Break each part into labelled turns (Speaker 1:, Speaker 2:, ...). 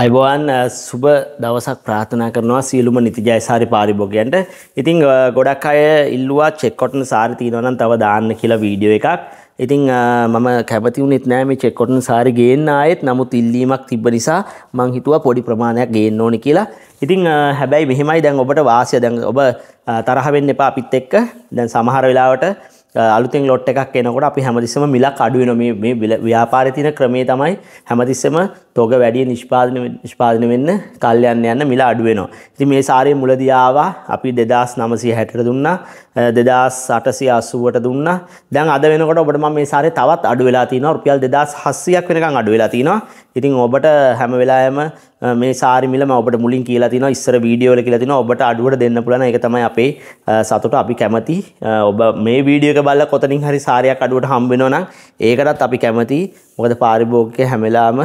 Speaker 1: අයිබෝන් සුබ දවසක් ප්‍රාථනා කරනවා සියලුම නිතිජයසාරි පාරිභෝගයන්ට ඉතිං ගොඩක් අය ඉල්ලවා චෙක්කොටන සාරිතිීනවනන් තව දාන්න කියලා වීඩියෝ එකක් ඉතිං මම කැපතිවුණෙත් නෑම චෙක්කොටන සාරි ගේන්න ආයෙත් නමුත් ඉල්ලීමක් තිබ නිසා මං හිතුව පොඩි ප්‍රමාණයක් ගේන්න ඕනි කියලා ඉතිං හැබැයි මෙහෙමයි දැන් ඔබට වාසය දැන් ඔබ තරහවෙන්න එපා අපිත් එක්ක දැන් සමහර වෙලාවට අලුතින් ලොට් එකක් එනකොට අපි හැමතිස්සම මිලක් අඩුවන මේ ව්‍යාපාරතින ක්‍රමේ තමයි හැමතිස්සම තෝක වැඩිය නිෂ්පාදන නිෂ්පාදන වෙන්න කල්යන්න යන්න මිල අඩුවෙනවා. ඉතින් මේ සාරය මුලදී ආවා අපි 2960ට දුන්නා 2880ට දුන්නා. දැන් අද වෙනකොට ඔබට මම මේ සාරය තවත් අඩු වෙලා තිනවා රුපියල් 2700ක් වෙනකන් අඩු වෙලා තිනවා. ඉතින් ඔබට හැම වෙලාවෙම මේ සාරි මිල මම ඔබට මුලින් කියලා තිනවා ඉස්සර වීඩියෝ වල කියලා තිනවා ඔබට අඩුවට දෙන්න පුළුවන් ඒක තමයි අපේ සතුට අපි කැමති ඔබ මේ වීඩියෝ එක බලලා කොතනින් හරි සාරයක් අඩුවට හම්බ වෙනවා නම් ඒකටත් අපි කැමති මොකද පාරිභෝගික හැමලාම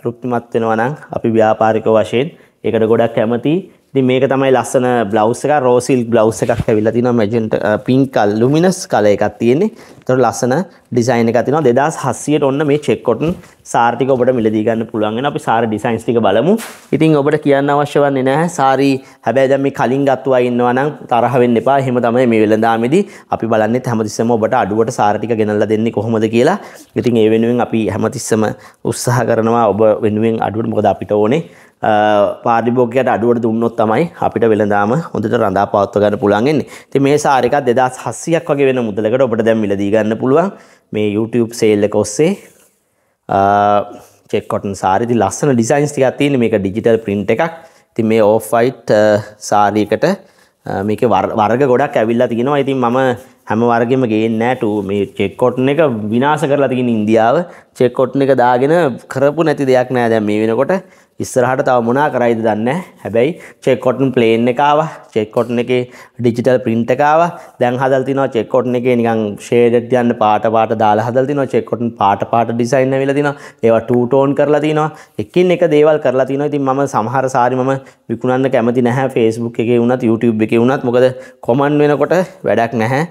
Speaker 1: තෘප්තිමත් වෙනවා නම් අපි ව්‍යාපාරික වශයෙන් ඒකට ගොඩක් කැමති ඉතින් මේක තමයි ලස්සන බ්ලවුස් එකක් රෝසිල් බ්ලවුස් එකක් ඇවිල්ලා තිනවා මැජෙන්ට පින්ක් කල් ලුමිනස් කලර් එකක් තියෙන්නේ. ඒතකොට ලස්සන ඩිසයින් එකක් තිනවා 2700ට ඔන්න මේ චෙක් කොටන් සාරි ටික ඔබට මිලදී ගන්න පුළුවන් වෙනවා. අපි සාරි ඩිසයින්ස් ටික බලමු. ඉතින් ඔබට කියන්න අවශ්‍ය වන්නේ නැහැ සාරි හැබැයි දැන් මේ කලින් ගත්තු අය ඉන්නවා නම් තරහ වෙන්න එපා. එහෙම තමයි මේ වෙළඳාමේදී අපි බලන්නේ හැමතිස්සෙම ඔබට අඩුවට සාරි ටික ගෙනල්ලා දෙන්නේ කොහොමද කියලා. ඉතින් ඒ වෙනුවෙන් අපි හැමතිස්සම උත්සාහ කරනවා ඔබ වෙනුවෙන් අඩුවට මොකද අපිට ඕනේ පාඩිබෝගයට අඩුවට දුන්නොත් තමයි අපිට වෙළඳාම හොඳට රඳා පවත්ව ගන්න පුළුවන්න්නේ. ඉතින් මේ සාර එකක් 2600ක් වගේ වෙන මුදලකට ඔබට දැන් මිලදී ගන්න පුළුවන් මේ YouTube sale එක ඔස්සේ චෙක් කොටන් සාරි ඉතින් ලස්සන ඩිසයින්ස් ටිකක් තියෙන මේක ඩිජිටල් print එකක්. ඉතින් මේ off white සාරියකට මේක වර්ග ගොඩක් ඇවිල්ලා තියෙනවා. ඉතින් මම හැම වර්ගෙම ගේන්නේ නැහැ මේ චෙක් කොටන් එක විනාශ කරලා තියෙන ඉන්දියාව. චෙක්කොට්න එක දාගෙන කරපු නැති දෙයක් නෑ දැම් මේ වෙනකොට ඉස්සරහට තව මොනා කරයිද දන්න හැබැයි චෙක්කොටන් ප්ලේන් එකාව චෙක්කොට්න එක ඩිජිටල් පින්ට එකකාව දැන් හදල්තින චෙක්කොට්න එක නිකං ෂේඩට යන්න පාට පාට දාලා හදල්තින චෙක්කොටන් පාට පාට ඩිසයින්න වෙලතින ඒවා ටූටෝන් කරලා තිනවා එකින් එක දේවල් කරලා තින ඉතින් මම සමහර සාරි මම විකුණන්න කැමති නැහැ ෆේස්බුක් එක වුණත් YouTube එක වුණත් මොකද කොමන් වෙනකොට වැඩක් නැහැ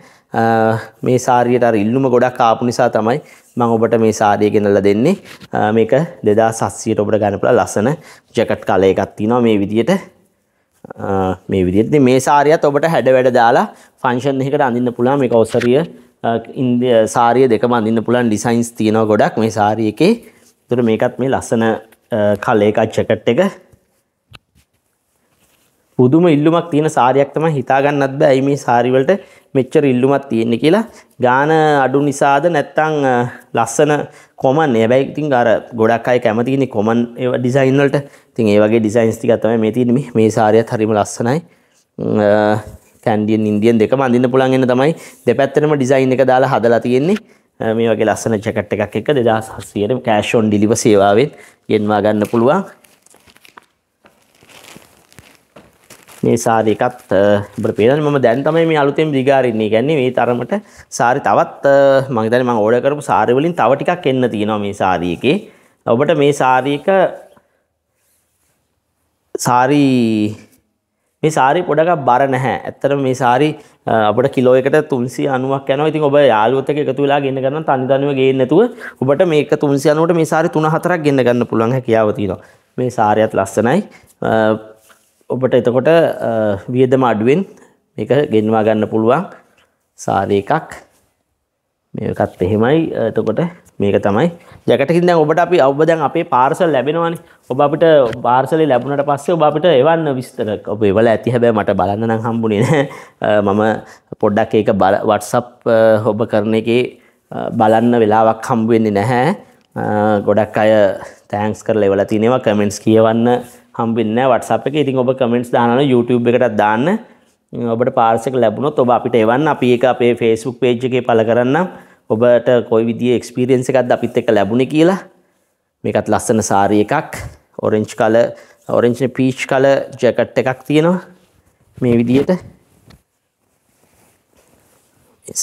Speaker 1: මේ සාරියට ඉල්ලුම ගොඩක් ආපු නිසා තමයි මං ඔබට මේ සාරිය ගෙනල්ලා දෙන්නේ. මේක 2700ට ඔබට ගන්න පුළුවන් ලස්සන ජැකට් කලර් එකක් තියෙනවා මේ විදියට. මේ විදියට මේ සාරියත් ඔබට හැඩ වැඩ දාලා ෆන්ක්ෂන් එකකට අඳින්න පුළුවන් මේක ඔසරිය ඉන්දිය සාරිය දෙකම අඳින්න පුළුවන් ඩිසයින්ස් තියෙනවා ගොඩක් මේ සාරිය එකේ. ඒතර මේකත් මේ ලස්සන කලර් එකක් ජැකට් එක. පුදුම ඉල්ලුමක් තියෙන සාරියක් තමයි හිතාගන්නත් බෑ ඇයි මේ සාරි වලට මෙච්චර ඉල්ලුමක් තියෙන්නේ කියලා. ගාන අඩු නිසාද නැත්නම් ලස්සන කොමන්. හැබැයි ඉතින් අර ගොඩක් අය කැමති ඉන්නේ කොමන් ඒවා ඩිසයින් වලට. ඉතින් ඒ වගේ ඩිසයින්ස් ටිකක් තමයි මේ තියෙන්නේ මේ. මේ සාරියත් හරිම ලස්සනයි. කැන්ඩියන් ඉන්දියන් දෙකම අඳින්න පුළුවන් වෙන තමයි දෙපැත්තටම ඩිසයින් එක දාලා හදලා තියෙන්නේ. මේ වගේ ලස්සන ජැකට් එකක් එක්ක 2700 කෑෂ් ඔන් ඩිලිවර් සේවාවෙන් ගෙන්වා ගන්න පුළුවන්. මේ සාරි එකත් ඔබට පේනවා මම දැන් තමයි මේ අලුතෙන් දිගාරින්නේ. කියන්නේ මේ තරමට සාරි තවත් මම හිතන්නේ මම ඕඩර් කරපු සාරි වලින් තව ටිකක් එන්න තියෙනවා මේ සාරි එකේ. ඔබට මේ සාරි එක සාරි මේ සාරි පොඩක් බර නැහැ. ඇත්තටම මේ සාරි අපිට කිලෝ එකට 390ක් යනවා. ඉතින් ඔබ යාළුවොත් එක්ක එකතු වෙලා ගෙන්න ගන්න තනි තනිව ගේන්න නැතුව ඔබට මේක 390ට මේ සාරි 3 4ක් ගෙන්න ගන්න පුළුවන් හැකියාව තියෙනවා. මේ සාරියත් ලස්සනයි. ඔබට එතකොට වියදම අඩුවෙන් මේක ගෙන්වා ගන්න පුළුවන් සාරය එකක් මේකත් එහෙමයි එතකොට මේක තමයි ජැකටකින් දැන් ඔබට අපි ඔබ දැන් අපේ පාර්සල් ලැබෙනවානේ ඔබ අපිට පාර්සලේ ලැබුණට පස්සේ ඔබ අපිට එවන්න විස්තර ඔබ එවල ඇති හැබැයි මට බලන්න නම් හම්බුනේ නැහැ මම පොඩ්ඩක් ඒක WhatsApp ඔබ කරන එකේ බලන්න වෙලාවක් හම්බ වෙන්නේ නැහැ ගොඩක් අය තෑන්ක්ස් කරලා එවලා තිනේවා කමෙන්ට්ස් කියවන්න හම්බෙන්න වටසප් එක ඉතින් ඔබ කමෙන්ට්ස් දානන YouTube එකටත් දාන්න ඔබට පාර්සක ලැබුණොත් ඔබ අපිට එවන්න අපි ඒක අපේ Facebook page එකේ පළ කරන්න ඔබට කොයි විදිහේ experience එකක්ද අපිත් එක්ක ලැබුණේ කියලා මේකත් ලස්සන සාරි එකක් orange color orange peach color jacket එකක් තියෙනවා මේ විදිහට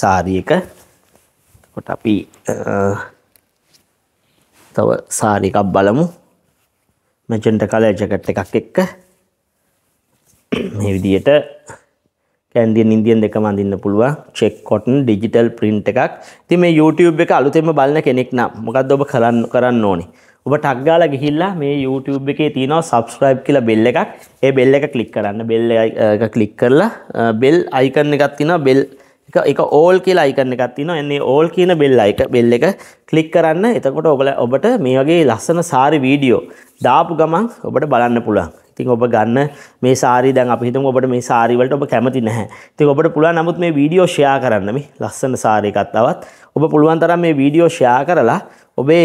Speaker 1: සාරි එක කොට අපි තව සාරි එකක් බලමු මැජන්ට කලර් ජැකට් එකක් එක්ක මේ විදිහට කැන්දියෙන් ඉන්දියන් දෙකම අඳින්න පුළුවන් චෙක් කොටන් ඩිජිටල් print එකක්. ඉතින් මේ YouTube එක අලුතෙන්ම බලන කෙනෙක් නම් මොකද්ද ඔබ කරන්න කරන්න ඕනේ? ඔබ ටක් ගාලා ගිහිල්ලා මේ YouTube එකේ තියෙනවා subscribe කියලා bell එකක්. ඒ bell එක click කරන්න. bell එක uh, click කරලා uh, bell icon එකක් තියෙනවා bell එක එක ඕල් කියලා අයිකන්න එකක් තියෙනවා. එන්නේ ඕල් කියන බෙල් අයික බෙල් එක ක්ලික් කරන්න. එතකොට ඔයගල ඔබට මේ වගේ ලස්සන සාරි වීඩියෝ දාපු ගමන් ඔබට බලන්න පුළුවන්. ඉතින් ඔබ ගන්න මේ සාරි දැන් අපි හිතමු ඔබට මේ සාරි වලට ඔබ කැමති නැහැ. ඉතින් ඔබට පුළුවන් නමුත් මේ වීඩියෝ ෂෙයා කරන්න මේ ලස්සන සාරි එකක් තවත් ඔබ පුළුවන් තරම් මේ වීඩියෝ ෂෙයා කරලා ඔබේ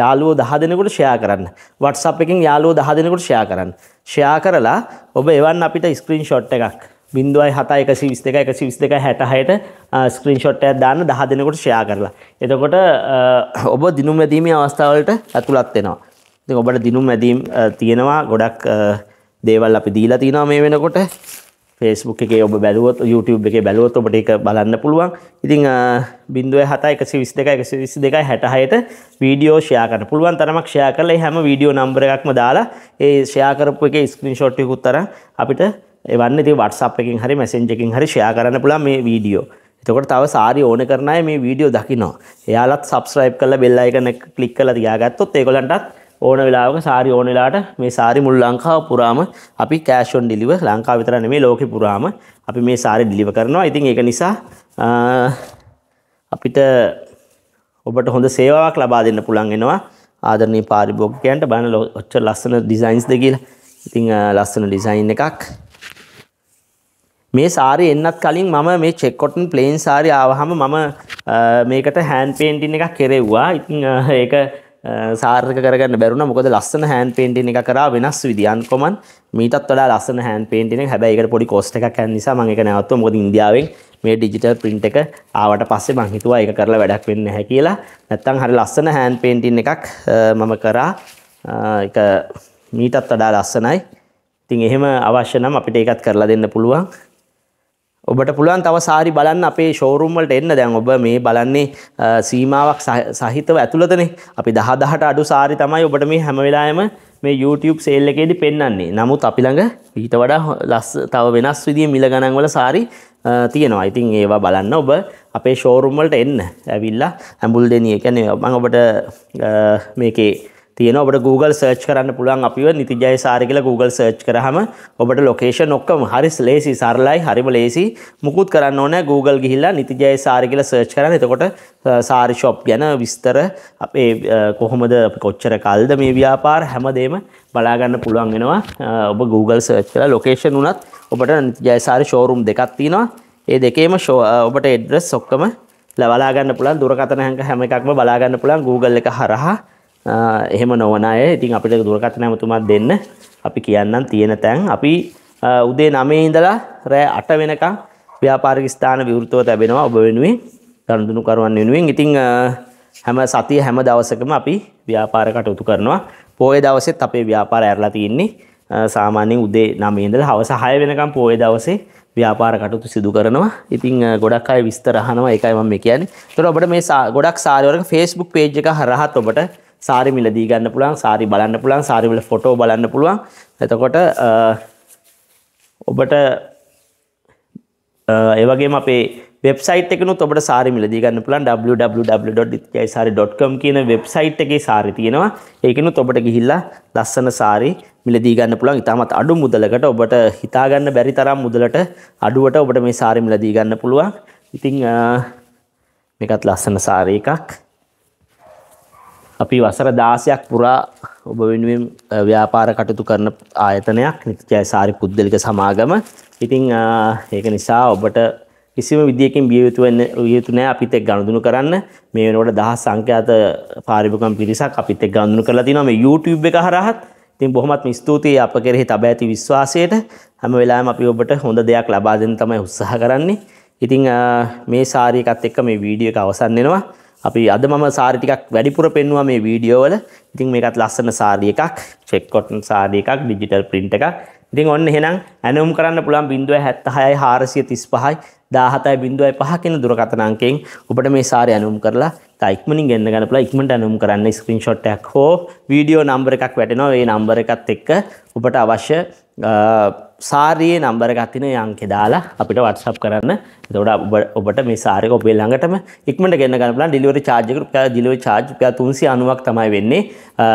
Speaker 1: යාළුවෝ 10 දෙනෙකුට ෂෙයා කරන්න. WhatsApp එකෙන් යාළුවෝ 10 දෙනෙකුට ෂෙයා කරන්න. ෂෙයා කරලා ඔබ එවන් අපිට ස්ක්‍රීන්ෂොට් එකක් බින්දුවයි හතා එකසි විස් දෙක එකසි විස් දෙක හැටහයට ස්ක්‍රීන්ෂොට්ටය දාන්න දහ දෙනකොට ෂයා කරලා. එතකොට ඔබ දිනුම් ඇදීමේ අවස්ථාවලට ඇතුළත් වෙනවා. ති ඔබට දිනුම් ඇදීම් තියෙනවා ගොඩක් දේවල් අපි දීලා තිනවා මේ වෙනකොට ෆේස්බුක් එකේ ඔබ බැලුවොත් YouTube එකේ බැලුවොත් ඔබට ඒක බලන්න පුළුවන්. ඉතින් බින්දුව 7 122 122 66ට වීඩියෝ ෂෙයා කරන්න පුළුවන් තරමක් ෂෙයා කරලා හැම වීඩියෝ නම්බර එකක්ම දාලා ඒ ෂෙයා කරපු එකේ ස්ක්‍රීන්ෂොට් එකකුත් අරන් අපිට එවන්න ති වටසප් එකින් හරි මැසෙන්ජකින් හරි ෂයා කරන්න පුළා මේ වීඩියෝ එතකොට තව සාරි ඕන කරනය මේ වීඩියෝ දකිනවා එයාලත් සබස්්‍රයිප් කල බෙල්ලා එකන කලික් කල තියාගත්තොත් ඒකොලන්ටත් ඕන වෙලාවක සාරි ඕනලාට මේ සාරි මුල් ලංකාව පුරාම අපි කෑෂොන් ඩිලිව ලංකා විතරන්න මේ ලෝක පුරාම අපි මේ සාරි ඩිලිව කරනවා ඉතින් ඒක නිසා අපිට ඔබට හොඳ සේවාවක් ලබා දෙන්න පුළන්ගෙනවා ආදරනී පාරිභෝගකයන්ට බණ ලොච්ච ලස්සන ඩිසයින්ස් දෙකිල් ඉතිං ලස්සන ඩිසයින් එකක් මේ සාරි එන්නත් කලින් මම මේ චෙක්කොටන් ප්ලේන් සාරි ආවහම මම මේකට හෑන් පේන්ටින් එකක් කෙරෙව්වා ඉතින් ඒක සාර්ක කරගන්න බැරුණ මොකද ලස්සන හෑන් පේන්ටින එක කරා වෙනස් විදියන් කොමන් මීටත් වලා ලස්සන හෑන් පේන්ටින හැබැයිකට පොඩි කෝස්ට එකක් ැන් නිසා මං එක නැවත්ව මොකද ඉන්දියාවෙන් මේ ඩිජිටල් ප්‍රින්ට් එක ආවට පස්සේ මං හිතුවා ඒක කරලා වැඩක් වෙන්නේ නැහැ කියලා නැත්තම් හරි ලස්සන හෑන් පේන්ටින් එකක් මම කරා ඒක මීටත් වඩා ලස්සනයි ඉතින් එහෙම අවශ්‍ය නම් අපිට ඒකත් කරලා දෙන්න පුළුවන් ඔබට පුළුවන් තව සාරි බලන්න අපේ ෂෝරුම්වලට එන්න දැන් ඔබ මේ බලන්නේ සීමාවක් සහිතව ඇතුළතනේ අපි දහ දහට අඩු සාරි තමයි ඔබට මේ හැමවෙලායම මේ YouTube සේල් එකේදී පෙන්වන්නේ. නමුත් අපි ළඟ ඊට වඩා ලස් තව වෙනස් විදිහේ මිල ගණන් වල සාරි තියෙනවා. ඉතින් ඒවා බලන්න ඔබ අපේ ෂෝරුම් වලට එන්න. ඇවිල්ලා ඇඹුල් දෙනිය. කියන්නේ මම ඔබට මේකේ තියෙන ඔබට Google සර්ච් කරන්න පුළුවන් අපිව නිතිජය සාරි කියලා Google සර්ච් කරාම ඔබට ලොකේෂන් ඔක්කොම හරි ලේසි සරලයි හරිම ලේසි මුකුත් කරන්න ඕනේ Google ගිහිල්ලා නිතිජය සාරි කියලා සර්ච් කරන්න. එතකොට සාරි shop ගැන විස්තර අපේ කොහොමද කොච්චර කල්ද මේ ව්‍යාපාර හැමදේම බලා ගන්න පුළුවන් වෙනවා. ඔබ Google සර්ච් කරලා ලොකේෂන් උනත් ඔබට නිතිජය සාරි showroom දෙකක් තියෙනවා. ඒ දෙකේම ඔබට address ඔක්කොම ලබලා ගන්න පුළුවන් දුරකථන හැම එකක්ම බලා ගන්න පුළුවන් Google එක හරහා එහෙම නොවන අය ඉතින් අපිට දුරකථන ඇමතුමක් දෙන්න අපි කියන්නම් තියෙන තැන් අපි උදේ 9 ඉඳලා රෑ 8 වෙනකම් ව්‍යාපාරික ස්ථාන විවෘතව තැබෙනවා ඔබ වෙනුවෙන් ගනුදෙනුකරුවන් වෙනුවෙන් ඉතින් හැම සතිය හැම දවසකම අපි ව්‍යාපාර කටයුතු කරනවා. පොයේ දවසෙත් අපේ ව්‍යාපාර ඇරලා තියෙන්නේ සාමාන්‍යයෙන් උදේ 9 ඉඳලා හවස 6 වෙනකම් පොයේ දවසේ ව්‍යාපාර කටයුතු සිදු කරනවා. ඉතින් ගොඩක් අය විස්තර අහනවා. ඒකයි මම කියන්නේ. ඒතර ඔබට මේ ගොඩක් සාරවලක Facebook page එක හරහත් ඔබට සාරි මිලදී ගන්න පුළුවන් සාරි බලන්න පුළුවන් සාරි වල ෆොටෝ බලන්න පුළුවන් එතකොට ඔබට ඒ වගේම අපේ වෙබ්සයිට් එකනුත් ඔබට සාරි මිලදී ගන්න පුළුවන් www.itsari.com කියන වෙබ්සයිට් එකේ සාරි තියෙනවා. ඒකිනුත් ඔබට ගිහිල්ලා ලස්සන සාරි මිලදී ගන්න පුළුවන්. ඉතාමත් අඩු මුදලකට ඔබට හිතා ගන්න බැරි තරම් මුදලට අඩුවට ඔබට මේ සාරි මිලදී ගන්න පුළුවන්. ඉතින් මේකත් ලස්සන සාරි එකක්. අපි වසර දාසයක් පුරා ඔබ වෙනුවෙන් ව්‍යාපාර කටයුතු කරන ආයතනයක් නිත්‍යයි සාරි පුද්ගලික සමාගම. ඉතින් ඒක නිසා ඔබට කිසිම විදියකින් බිය යුතු වෙන්න යුතු නැහැ අපිත් එක්ක ගනුදෙනු කරන්න. මේ වෙනකොට දහස් සංඛ්‍යාත පාරිභෝගිකම් පිරිසක් අපිත් එක්ක ගනුදෙනු කරලා තිනවා මේ YouTube එක හරහත්. ඉතින් බොහොමත්ම ස්තුතියි අප කෙරෙහි තබ ඇති විශ්වාසයට. හැම වෙලාවෙම අපි ඔබට හොඳ දෙයක් ලබා දෙන්න තමයි උත්සාහ කරන්නේ. ඉතින් මේ සාරි එකත් එක්ක මේ වීඩියෝ එක අවසන් වෙනවා. අපි අද මම සාරි ටිකක් වැඩිපුර පෙන්වුවා මේ වීඩියෝ වල. ඉතින් මේකත් ලස්සන සාරි එකක්, චෙක් කොටන් සාරි එකක්, ඩිජිටල් print එකක්. ඉතින් ඔන්න එහෙනම් ඇනවුම් කරන්න පුළුවන් 076යි 435යි 17.05 කියන දුරකථන අංකයෙන් ඔබට මේ සාරි ඇනවුම් කරලා තයික්මනින් ගෙන්න ගන්න පුළුවන්. ඉක්මනට ඇනවුම් කරන්න ස්ක්‍රීන්ෂොට් එකක් හෝ වීඩියෝ නම්බර එකක් වැටෙනවා. ඒ නම්බර එකත් එක්ක ඔබට අවශ්‍ය සාරයේ නම්බර ගත්තින යංකෙ දාලා අපිට වටසප් කරන්න තොට ඔබට මේ සාරක ඔබේ ළඟටම ඉක්මට ගෙන ගන්න ඩිලිවරි චාර්ජක රුපියල් ඩිලිවරි චාර්ජ් රුපියල් 390ක් තමයි වෙන්නේ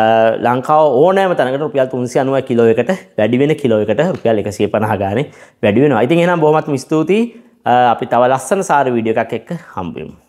Speaker 1: ලංකාව ඕනෑම තැනකට රුපියල් 390 කිලෝ එකට වැඩි වෙන කිලෝ එකට රුපියල් 150 ගානේ වැඩි වෙනවා. ඉතින් එහෙනම් බොහොමත්ම ස්තුතියි අපි තව ලස්සන සාර වීඩියෝ එකක් එක්ක හම්බෙමු.